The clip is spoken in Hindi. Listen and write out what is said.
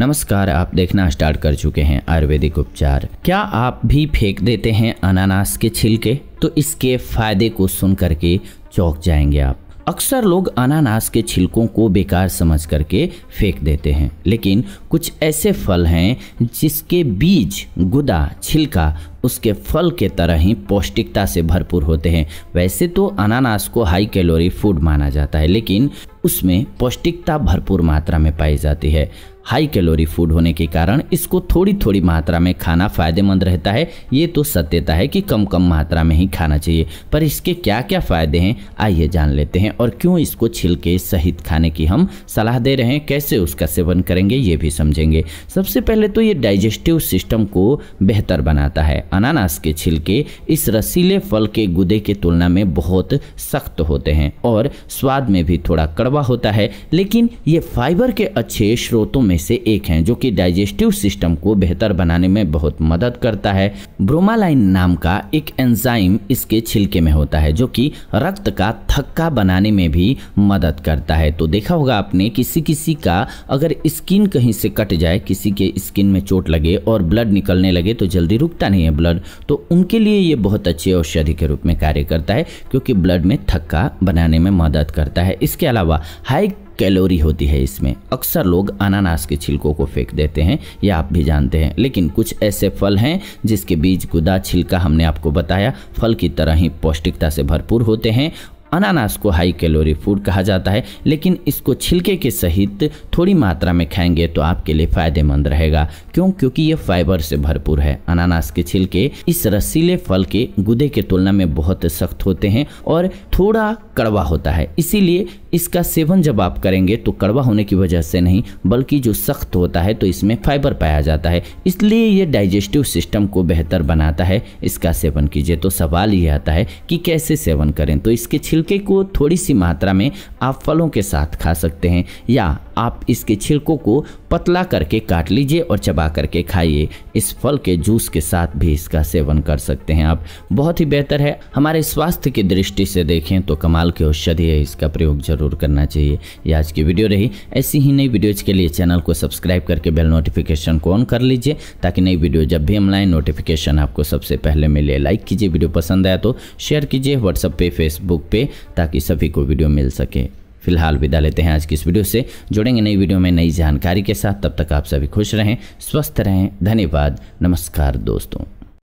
नमस्कार आप देखना स्टार्ट कर चुके हैं आयुर्वेदिक उपचार क्या आप भी फेंक देते हैं अनानास के छिलके तो इसके फायदे को सुन करके चौक जाएंगे आप अक्सर लोग अनानास के छिलकों को बेकार समझ करके फेंक देते हैं लेकिन कुछ ऐसे फल हैं जिसके बीज गुदा छिलका उसके फल के तरह ही पौष्टिकता से भरपूर होते हैं वैसे तो अनानास को हाई कैलोरी फूड माना जाता है लेकिन उसमें पौष्टिकता भरपूर मात्रा में पाई जाती है हाई कैलोरी फूड होने के कारण इसको थोड़ी थोड़ी मात्रा में खाना फायदेमंद रहता है ये तो सत्यता है कि कम कम मात्रा में ही खाना चाहिए पर इसके क्या क्या फ़ायदे हैं आइए जान लेते हैं और क्यों इसको छिलके सहित खाने की हम सलाह दे रहे हैं कैसे उसका सेवन करेंगे ये भी समझेंगे सबसे पहले तो ये डाइजेस्टिव सिस्टम को बेहतर बनाता है अनानास के छिलके इस रसीले फल के गुदे के तुलना में बहुत सख्त होते हैं और स्वाद में भी थोड़ा कड़वा होता है लेकिन ये फाइबर के अच्छे स्रोतों में से एक हैं जो कि डाइजेस्टिव सिस्टम को बेहतर बनाने में बहुत मदद करता है ब्रोमालाइन नाम का एक एंजाइम इसके छिलके में होता है जो कि रक्त का थक्का बनाने में भी मदद करता है तो देखा होगा आपने किसी किसी का अगर स्किन कहीं से कट जाए किसी के स्किन में चोट लगे और ब्लड निकलने लगे तो जल्दी रुकता नहीं है ब्लड तो उनके लिए ये बहुत अच्छी औषधि के रूप में कार्य करता है क्योंकि ब्लड में थक्का बनाने में मदद करता है इसके अलावा हाई कैलोरी होती है इसमें अक्सर लोग अनानास के छिलकों को फेंक देते हैं या आप भी जानते हैं लेकिन कुछ ऐसे फल हैं जिसके बीज गुदा छिलका हमने आपको बताया फल की तरह ही पौष्टिकता से भरपूर होते हैं अनानास को हाई कैलोरी फूड कहा जाता है लेकिन इसको छिलके के सहित थोड़ी मात्रा में खाएंगे तो आपके लिए फ़ायदेमंद रहेगा क्यों क्योंकि ये फाइबर से भरपूर है अनानास के छिलके इस रसीले फल के गुदे के तुलना में बहुत सख्त होते हैं और थोड़ा कड़वा होता है इसीलिए इसका सेवन जब आप करेंगे तो कड़वा होने की वजह से नहीं बल्कि जो सख्त होता है तो इसमें फाइबर पाया जाता है इसलिए ये डाइजेस्टिव सिस्टम को बेहतर बनाता है इसका सेवन कीजिए तो सवाल ये आता है कि कैसे सेवन करें तो इसके छिलके छिलके को थोड़ी सी मात्रा में आप फलों के साथ खा सकते हैं या आप इसके छिलकों को पतला करके काट लीजिए और चबा करके खाइए इस फल के जूस के साथ भी इसका सेवन कर सकते हैं आप बहुत ही बेहतर है हमारे स्वास्थ्य की दृष्टि से देखें तो कमाल की औषधि है इसका प्रयोग जरूर करना चाहिए ये आज की वीडियो रही ऐसी ही नई वीडियोज के लिए चैनल को सब्सक्राइब करके बेल नोटिफिकेशन को ऑन कर लीजिए ताकि नई वीडियो जब भी हम लाएँ नोटिफिकेशन आपको सबसे पहले मिले लाइक कीजिए वीडियो पसंद आया तो शेयर कीजिए व्हाट्सअप पे फेसबुक पे ताकि सभी को वीडियो मिल सके फिलहाल विदा लेते हैं आज की इस वीडियो से जुड़ेंगे नई वीडियो में नई जानकारी के साथ तब तक आप सभी खुश रहें स्वस्थ रहें धन्यवाद नमस्कार दोस्तों